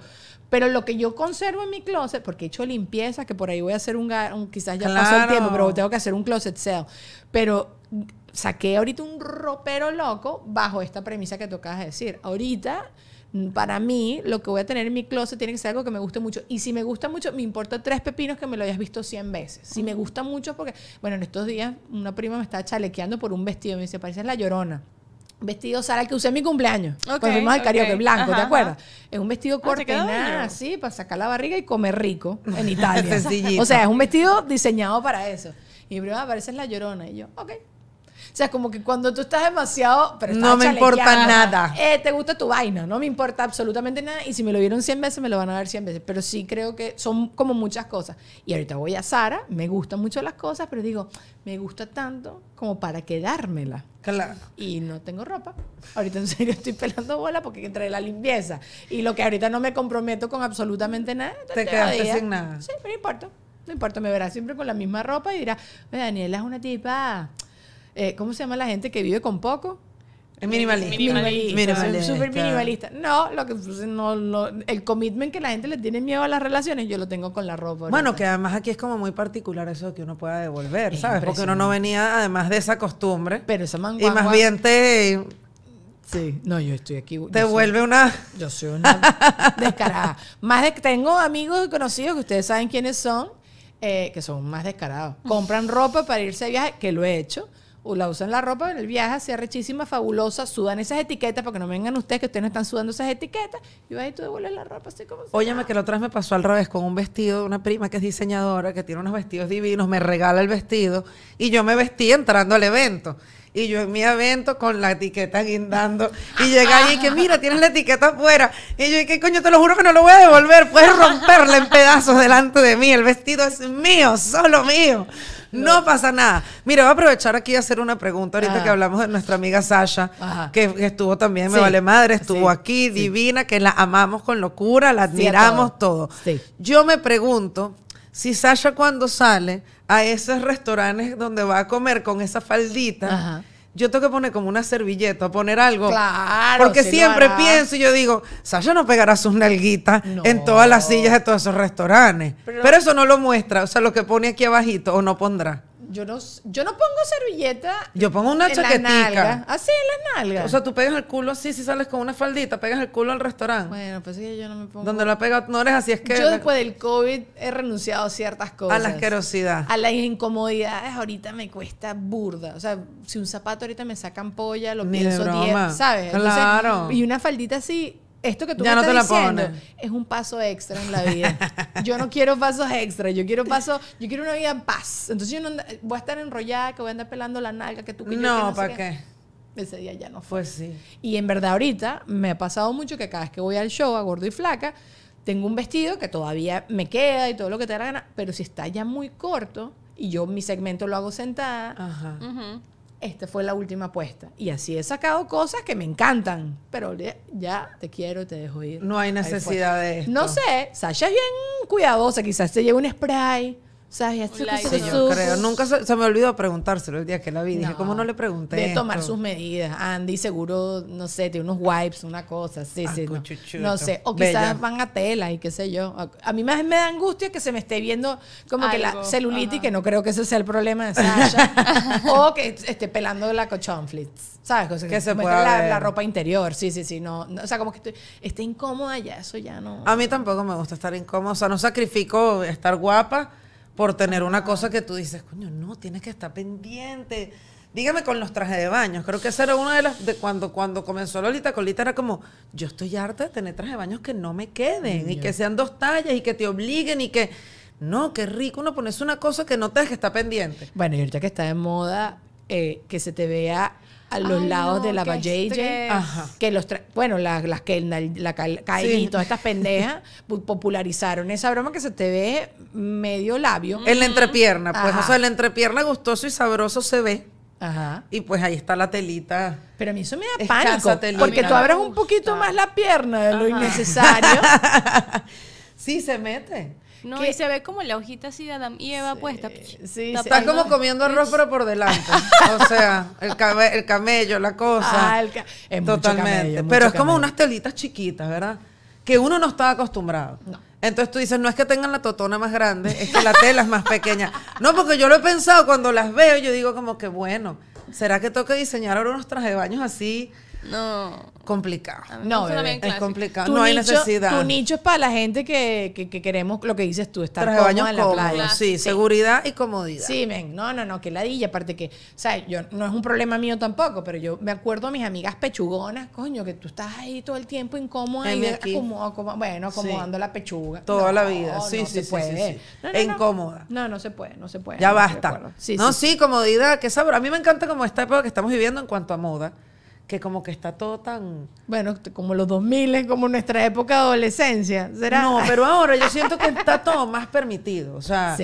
Pero lo que yo conservo en mi closet, porque he hecho limpieza, que por ahí voy a hacer un, quizás ya pasó el tiempo, pero tengo que hacer un closet sale. Pero saqué ahorita un ropero loco bajo esta premisa que tocabas de decir. Ahorita para mí, lo que voy a tener en mi closet tiene que ser algo que me guste mucho. Y si me gusta mucho, me importa tres pepinos que me lo hayas visto 100 veces. Si me gusta mucho, porque, bueno, en estos días una prima me está chalequeando por un vestido. Me dice, parece la llorona. Vestido Sara que usé en mi cumpleaños. Okay, cuando fuimos al blanco, ¿te acuerdas? Es un vestido ah, corto y nada, así, para sacar la barriga y comer rico en Italia. (laughs) o sea, es un vestido diseñado para eso. Y mi prima, parece la llorona. Y yo, ok. O sea, como que cuando tú estás demasiado... Pero no me importa nada. Eh, te gusta tu vaina, no me importa absolutamente nada. Y si me lo vieron 100 veces, me lo van a ver 100 veces. Pero sí creo que son como muchas cosas. Y ahorita voy a Sara, me gustan mucho las cosas, pero digo, me gusta tanto como para quedármela. Claro. Y no tengo ropa. Ahorita en serio (laughs) estoy pelando bola porque entre la limpieza y lo que ahorita no me comprometo con absolutamente nada. Te quedaste sin nada. Sí, pero no importa. No importa, me verás siempre con la misma ropa y dirás, Daniela es una tipa eh, ¿cómo se llama la gente que vive con poco? Minimalista. Minimalista. Es Súper minimalista. No, lo que el commitment que la gente le tiene miedo a las relaciones, yo lo tengo con la ropa. Bueno, que además aquí es como muy particular eso de que uno pueda devolver, ¿sabes? Porque uno no venía además de esa costumbre. Pero esa manguagua, Y más bien te. Sí, no, yo estoy aquí. Te vuelve una. Yo soy una descarada. Más de, que tengo amigos y conocidos que ustedes saben quiénes son, eh, que son más descarados. Compran ropa para irse a viaje, que lo he hecho o la usan la ropa en el viaje, sea rechísima, fabulosa, sudan esas etiquetas, porque no vengan ustedes que ustedes no están sudando esas etiquetas, y vas y tú devuelves la ropa así como... Óyeme, que la otra vez me pasó al revés con un vestido de una prima que es diseñadora, que tiene unos vestidos divinos, me regala el vestido, y yo me vestí entrando al evento y yo en mi evento con la etiqueta guindando y llega ahí y que mira, tienes la etiqueta afuera. Y yo, ¿qué coño? Te lo juro que no lo voy a devolver. Puedes romperla en pedazos delante de mí. El vestido es mío, solo mío. No, pasa nada. Mira, voy a aprovechar aquí a hacer una pregunta ahorita que hablamos de nuestra amiga Sasha, que estuvo también, me vale madre, estuvo aquí, divina, que la amamos con locura, la admiramos todo. Yo me pregunto, si Sasha cuando sale a esos restaurantes donde va a comer con esa faldita, yo tengo que poner como una servilleta, poner algo. Claro. Porque siempre pienso y yo digo, Sasha no pegará sus nalguitas en todas las sillas de todos esos restaurantes. Pero, eso no lo muestra. O sea, lo que pone aquí abajito o no pondrá. Yo no, yo no pongo servilleta. Yo pongo una chaquetita. Así en las nalgas. Ah, o sea, tú pegas el culo así si sales con una faldita, pegas el culo al restaurante. Bueno, pues sí, yo no me pongo. Donde la pega, no eres así es que. Yo después del COVID he renunciado a ciertas cosas. A la asquerosidad. A las incomodidades ahorita me cuesta burda. O sea, si un zapato ahorita me saca polla, lo pienso 10, ¿sabes? claro. Y una faldita así, esto que tú me estás es un paso extra en la vida. (laughs) Yo no quiero pasos extra, yo quiero paso, yo quiero una vida en paz. Entonces yo no voy a estar enrollada, que voy a andar pelando la nalga, que tú que No, ¿para qué? Ese día ya no fue. Pues sí. Y en verdad ahorita me ha pasado mucho que cada vez que voy al show a gordo y flaca, tengo un vestido que todavía me queda y todo lo que te da gana, pero si está ya muy corto y yo mi segmento lo hago sentada, Ajá esta fue la última apuesta. Y así he sacado cosas que me encantan, pero ya te quiero, te dejo ir. No hay necesidad de esto. No sé, Sasha bien cuidadosa, quizás te lleve un spray Nunca se, me olvidó preguntárselo el día que la vi. Dije, ¿cómo no le pregunté? De tomar sus medidas. Andy seguro, no sé, tiene unos wipes, una cosa. Sí, ah, sí. No. sé. O quizás van a tela y qué sé yo. A mí más me da angustia que se me esté viendo como que la celulitis, que no creo que ese sea el problema de Sasha. (laughs) o que esté pelando la cochonflits. ¿Sabes? que, se pueda la, la, ropa interior. Sí, sí, sí. No, o sea, como que estoy, esté incómoda ya, eso ya no. A mí tampoco me gusta estar incómoda. O sea, no sacrifico estar guapa por tener una cosa que tú dices, coño, no, tienes que estar pendiente. Dígame con los trajes de baño. Creo que esa era una de las. De cuando, cuando comenzó Lolita Colita, era como: Yo estoy harta de tener trajes de baño que no me queden y que sean dos tallas y que te obliguen y que. No, qué rico uno pones una cosa que no te que está pendiente. Bueno, y ahorita que está de moda, eh, que se te vea a los lados de la Valleye que los bueno, las que la, la, y todas estas pendejas pues, popularizaron esa broma que se te ve medio labio. En la entrepierna, pues, o sea, en la entrepierna gustoso y sabroso se ve. Ajá. Y pues ahí está la telita. Pero a mí eso me da pánico. Porque tú abres un poquito más la pierna de lo innecesario. (laughs) sí, se mete. No, que, y se ve como la hojita así de Adam y Eva puesta. Pues, sí, está como comiendo el pero por delante. o sea, el, el camello, la cosa. Ah, totalmente. pero es como unas telitas chiquitas, ¿verdad? Que uno no está acostumbrado. Entonces tú dices, no es que tengan la totona más grande, es que la tela es más pequeña. No, porque yo lo he pensado cuando las veo, yo digo como que bueno, ¿será que que diseñar ahora unos trajes de baños así? No complicado. No, es complicado. no hay necesidad. Tu nicho es para la gente que, que, que queremos lo que dices tú, estar en la Sí, seguridad y comodidad. Sí, men, no, no, no, que ladilla. Aparte que, o sea, yo, no es un problema mío tampoco, pero yo me acuerdo a mis amigas pechugonas, coño, que tú estás ahí todo el tiempo incómoda bueno, acomodando la pechuga. Toda la vida, sí, no sí, se sí, puede. E no, Incómoda. No, no se puede, no se puede. Ya basta. no, sí, comodidad, que sabor. A mí me encanta como esta época que estamos viviendo en cuanto a moda que como que está todo tan... Bueno, como los 2000 como nuestra época de adolescencia, ¿será? No, (laughs) pero ahora yo siento que está todo más permitido, o sea,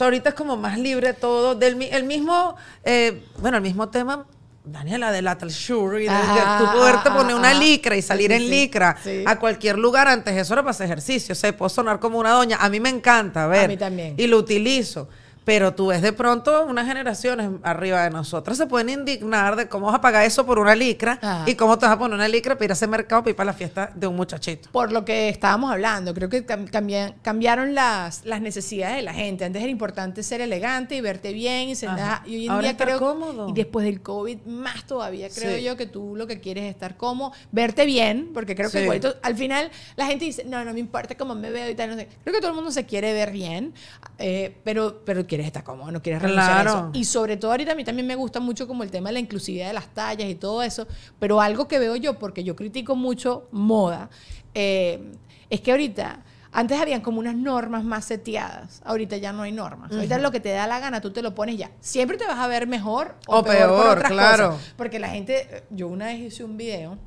ahorita es como más libre todo, del el mismo, eh, bueno, el mismo tema Daniela, de la sure y de, ajá, tú poner una licra y salir en licra a cualquier lugar antes, eso era para hacer ejercicio. se sea, puedo sonar como una doña. A mí me encanta, ver. A mí también. Y lo utilizo. Pero tú ves de pronto unas generaciones arriba de nosotros se pueden indignar de cómo vas a pagar eso por una licra y cómo te vas a poner una licra para ir a ese mercado para para la fiesta de un muchachito. Por lo que estábamos hablando, creo que cambiaron las, las necesidades de la gente. Antes era importante ser elegante y verte bien y, sentar, y hoy en día creo y después del COVID más todavía creo yo que tú lo que quieres es estar cómodo, verte bien, porque creo que al final la gente dice, "No, no me importa cómo me veo y tal", no sé. Creo que todo el mundo se quiere ver bien, eh, pero pero quieres estar cómodo, no quieres renunciar eso. Y sobre todo ahorita a mí también me gusta mucho como el tema de la inclusividad de las tallas y todo eso, pero algo que veo yo, porque yo critico mucho moda, eh, es que ahorita... Antes habían como unas normas más seteadas. Ahorita ya no hay normas. Ahorita lo que te da la gana, tú te lo pones ya. Siempre te vas a ver mejor o, peor, claro. Porque la gente, eh, yo una vez hice un video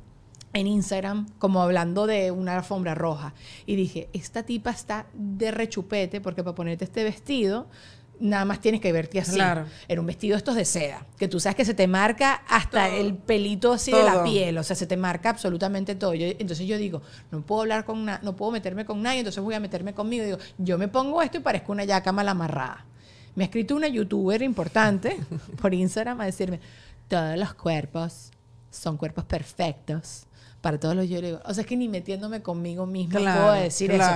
en Instagram como hablando de una alfombra roja y dije, esta tipa está de rechupete porque para ponerte este vestido nada más tienes que verte así. Claro. En un vestido estos de seda, que tú sabes que se te marca hasta el pelito así de la piel, o sea, se te marca absolutamente todo. entonces yo digo, no puedo hablar con nadie, no puedo meterme con nadie, entonces voy a meterme conmigo. Digo, yo me pongo esto y parezco una yaca mal amarrada. Me ha escrito una youtuber importante (laughs) por Instagram a decirme, todos los cuerpos son cuerpos perfectos para todos los yo o sea, es que ni metiéndome conmigo misma puedo decir eso.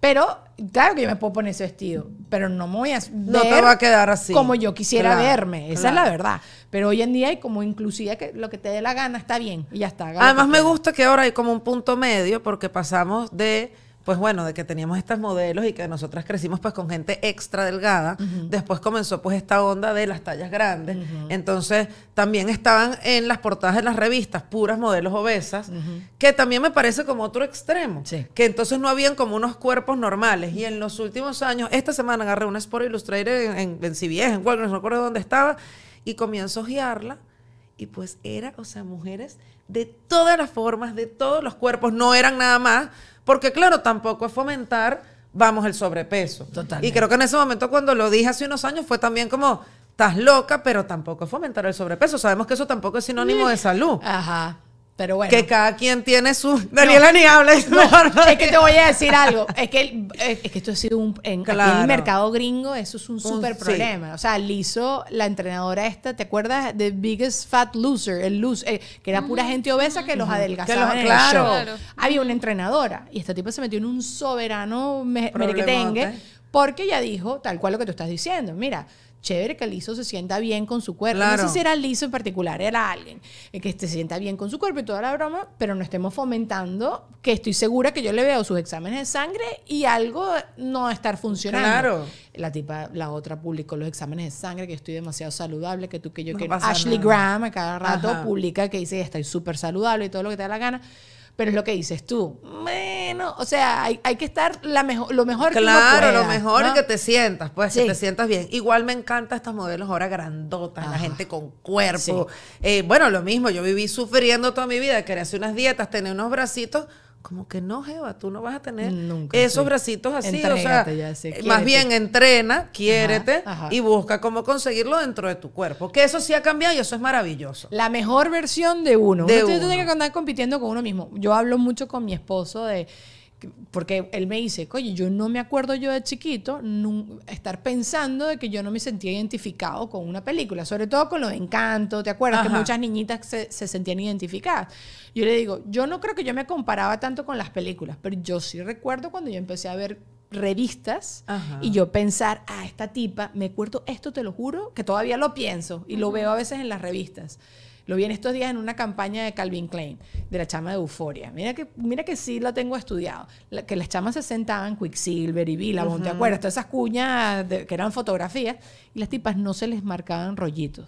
Pero, claro que yo me puedo poner ese vestido, pero no me voy a No te va a quedar así. Como yo quisiera verme, esa es la verdad. Pero hoy en día hay como inclusive que lo que te dé la gana está bien y ya está. Además me gusta que ahora hay como un punto medio porque pasamos de pues bueno, de que teníamos estas modelos y que nosotras crecimos pues con gente extra delgada, después comenzó pues esta onda de las tallas grandes. Entonces también estaban en las portadas de las revistas puras modelos obesas, que también me parece como otro extremo, que entonces no habían como unos cuerpos normales. Y en los últimos años, esta semana agarré una Sport illustrator en, en, en en no recuerdo dónde estaba, y comienzo a guiarla, y pues era, o sea, mujeres de todas las formas, de todos los cuerpos, no eran nada más, porque claro, tampoco es fomentar, vamos, el sobrepeso. total Y creo que en ese momento cuando lo dije hace unos años fue también como, estás loca, pero tampoco es fomentar el sobrepeso. Sabemos que eso tampoco es sinónimo de salud. Ajá. Pero bueno. Que cada quien tiene su. Daniela ni habla, es que te voy a decir algo. Es que, es que esto ha sido un. En, el mercado gringo, eso es un súper problema. O sea, hizo la entrenadora esta, ¿te acuerdas? The Biggest Fat Loser, el loser, eh, que era pura mm. gente obesa que los adelgazaba. claro. claro. Había una entrenadora y este tipo se metió en un soberano merequetengue porque ya dijo tal cual lo que tú estás diciendo. Mira chévere que liso se sienta bien con su cuerpo. No sé si era Lizo en particular, era alguien eh, que se sienta bien con su cuerpo y toda la broma, pero no estemos fomentando que estoy segura que yo le veo sus exámenes de sangre y algo no estar funcionando. La tipa, la otra publicó los exámenes de sangre, que estoy demasiado saludable, que tú, que yo, Ashley Graham a cada rato publica que dice, estoy súper saludable y todo lo que te da la gana. Pero es lo que dices tú. Bueno, o sea, hay, que estar la lo mejor claro, sientas. Claro, lo mejor que te sientas, pues, sí. que te sientas bien. Igual me encantan estas modelos ahora grandotas, la gente con cuerpo. Eh, bueno, lo mismo, yo viví sufriendo toda mi vida, quería hacer unas dietas, tener unos bracitos como que no, Jeva, tú no vas a tener esos bracitos así. o sea, más bien entrena, quiérete y busca cómo conseguirlo dentro de tu cuerpo. Que eso sí ha cambiado y eso es maravilloso. La mejor versión de uno. De Tú tienes que andar compitiendo con uno mismo. Yo hablo mucho con mi esposo de porque él me dice, oye, yo no me acuerdo yo de chiquito estar pensando de que yo no me sentía identificado con una película, sobre todo con los encantos, ¿te acuerdas? Que muchas niñitas se, sentían identificadas. Yo le digo, yo no creo que yo me comparaba tanto con las películas, pero yo sí recuerdo cuando yo empecé a ver revistas y yo pensar, ah, esta tipa, me acuerdo esto, te lo juro, que todavía lo pienso y lo veo a veces en las revistas. Lo vi en estos días en una campaña de Calvin Klein, de la chama de Euforia. Mira que, mira que sí lo tengo estudiado. que las chamas se sentaban, Quicksilver y Billabong, ¿te acuerdas? Todas esas cuñas que eran fotografías y las tipas no se les marcaban rollitos.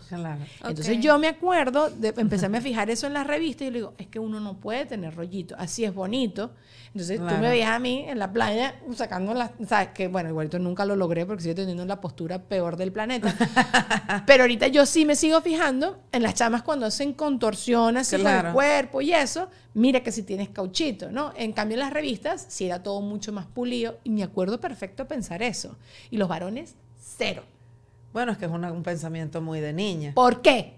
Entonces yo me acuerdo, de, empecé a fijar eso en las revistas y le digo, es que uno no puede tener rollitos, así es bonito. Entonces tú me veías a mí en la playa sacando las, sabes que bueno, igualito nunca lo logré porque sigo teniendo la postura peor del planeta. (laughs) Pero ahorita yo sí me sigo fijando en las chamas cuando hacen contorsión así con el cuerpo y eso, mira que si tienes cauchito, ¿no? En cambio en las revistas sí era todo mucho más pulido y me acuerdo perfecto pensar eso. Y los varones cero. Bueno, es que es un pensamiento muy de niña. ¿Por qué?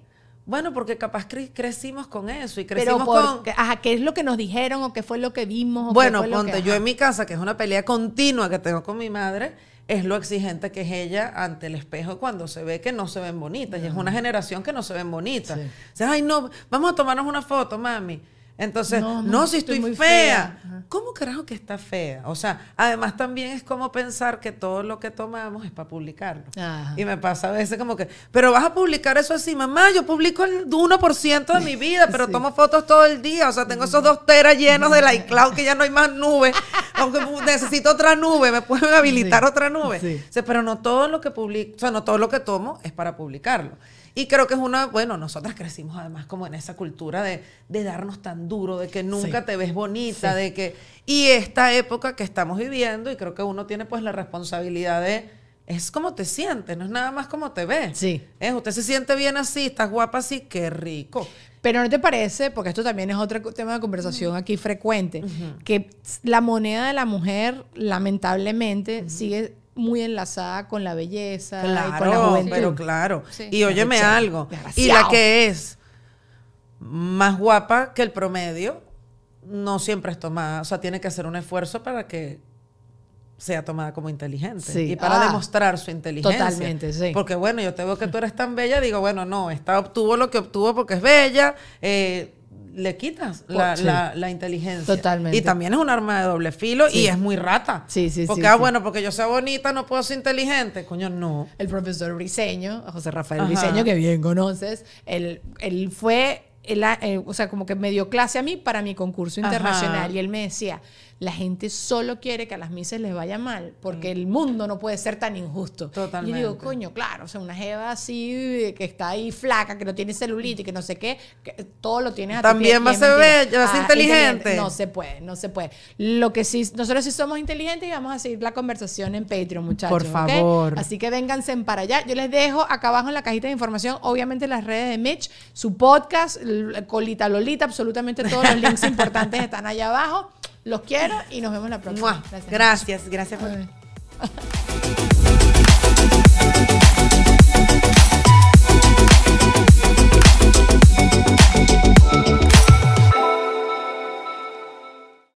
Bueno, porque capaz crecimos con eso y crecimos con... Ajá, ¿qué es lo que nos dijeron o qué fue lo que vimos? bueno, ponte, yo en mi casa, que es una pelea continua que tengo con mi madre, es lo exigente que es ella ante el espejo cuando se ve que no se ven bonitas. Y es una generación que no se ven bonitas. ay, no, vamos a tomarnos una foto, mami. Entonces, no, si estoy, fea. ¿Cómo carajo que está fea? O sea, además también es como pensar que todo lo que tomamos es para publicarlo. Y me pasa a veces como que, pero vas a publicar eso así, mamá, yo publico el 1% de mi vida, pero tomo fotos todo el día. O sea, tengo esos dos teras llenos de iCloud que ya no hay más nubes. Aunque necesito otra nube, me pueden habilitar otra nube. pero no todo lo que publico, o sea, no todo lo que tomo es para publicarlo. Y creo que es una, bueno, nosotras crecimos además como en esa cultura de, darnos tan duro, de que nunca te ves bonita, de que... Y esta época que estamos viviendo, y creo que uno tiene pues la responsabilidad de... Es como te sientes, no es nada más como te ves. Sí. Es, usted se siente bien así, estás guapa así, qué rico. Pero ¿no te parece? Porque esto también es otro tema de conversación aquí frecuente, que la moneda de la mujer lamentablemente sigue muy enlazada con la belleza claro, y Pero claro. Y óyeme algo. Y la que es más guapa que el promedio no siempre es tomada, o sea, tiene que hacer un esfuerzo para que sea tomada como inteligente y para ah, demostrar su inteligencia. Totalmente, sí. Porque bueno, yo te veo que tú eres tan bella, digo, bueno, no, esta obtuvo lo que obtuvo porque es bella, eh, le quitas la, inteligencia. Totalmente. Y también es un arma de doble filo y es muy rata. Sí, sí, sí. Porque, ah, bueno, porque yo sea bonita, no puedo ser inteligente. Coño, no. El profesor Briseño, José Rafael Briseño, que bien conoces, él, él fue, eh, o sea, como que me dio clase a mí para mi concurso internacional y él me decía la gente solo quiere que a las mises les vaya mal, porque el mundo no puede ser tan injusto. Totalmente. Y digo, coño, claro, o sea, una jeva así, eh, que está ahí flaca, que no tiene celulitis, que no sé qué, todo lo tiene a También va a ser bella, va a ser ah, inteligente. No se puede, no se puede. Lo que sí, nosotros sí somos inteligentes y vamos a seguir la conversación en Patreon, muchachos. Por favor. Así que vénganse para allá. Yo les dejo acá abajo en la cajita de información, obviamente las redes de Mitch, su podcast, Colita Lolita, absolutamente todos los (laughs) links importantes están allá abajo. Los quiero y nos vemos la próxima. Gracias. Gracias, gracias (laughs)